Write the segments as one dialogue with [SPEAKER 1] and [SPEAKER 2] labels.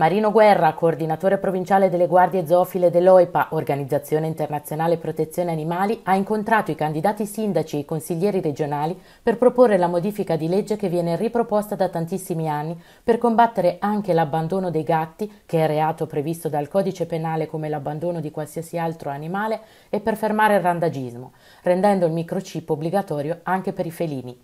[SPEAKER 1] Marino Guerra, coordinatore provinciale delle guardie zoofile dell'OIPA, Organizzazione Internazionale Protezione Animali, ha incontrato i candidati sindaci e i consiglieri regionali per proporre la modifica di legge che viene riproposta da tantissimi anni per combattere anche l'abbandono dei gatti, che è reato previsto dal codice penale come l'abbandono di qualsiasi altro animale, e per fermare il randagismo, rendendo il microchip obbligatorio anche per i felini.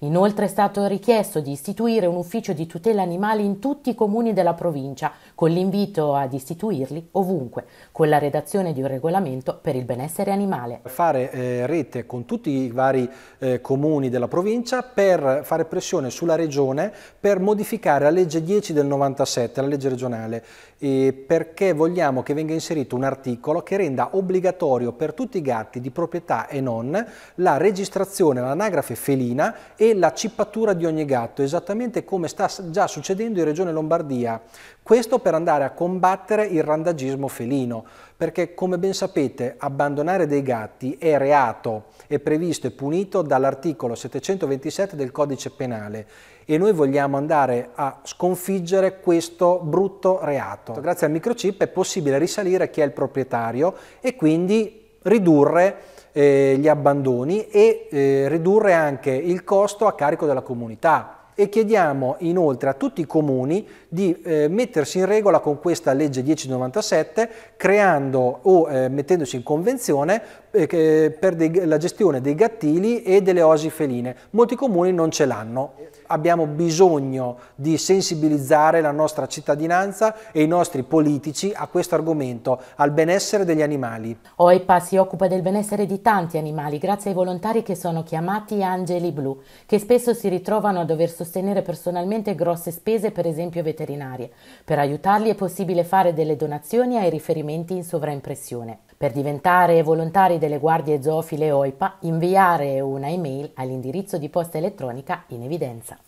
[SPEAKER 1] Inoltre è stato richiesto di istituire un ufficio di tutela animali in tutti i comuni della provincia fiducia con l'invito ad istituirli ovunque, con la redazione di un regolamento per il benessere animale.
[SPEAKER 2] Fare eh, rete con tutti i vari eh, comuni della provincia per fare pressione sulla regione per modificare la legge 10 del 97, la legge regionale, perché vogliamo che venga inserito un articolo che renda obbligatorio per tutti i gatti di proprietà e non la registrazione, l'anagrafe felina e la cippatura di ogni gatto, esattamente come sta già succedendo in Regione Lombardia. Questo per andare a combattere il randagismo felino, perché come ben sapete abbandonare dei gatti è reato, è previsto e punito dall'articolo 727 del codice penale e noi vogliamo andare a sconfiggere questo brutto reato. Grazie al microchip è possibile risalire chi è il proprietario e quindi ridurre eh, gli abbandoni e eh, ridurre anche il costo a carico della comunità e chiediamo inoltre a tutti i comuni di eh, mettersi in regola con questa legge 1097 creando o eh, mettendosi in convenzione eh, per dei, la gestione dei gattili e delle osi feline. Molti comuni non ce l'hanno abbiamo bisogno di sensibilizzare la nostra cittadinanza e i nostri politici a questo argomento, al benessere degli animali.
[SPEAKER 1] OEPA si occupa del benessere di tanti animali grazie ai volontari che sono chiamati angeli blu, che spesso si ritrovano a dover sostenere personalmente grosse spese, per esempio veterinarie. Per aiutarli è possibile fare delle donazioni ai riferimenti in sovraimpressione. Per diventare volontari delle guardie zoofile OIPA, inviare una email all'indirizzo di posta elettronica in evidenza.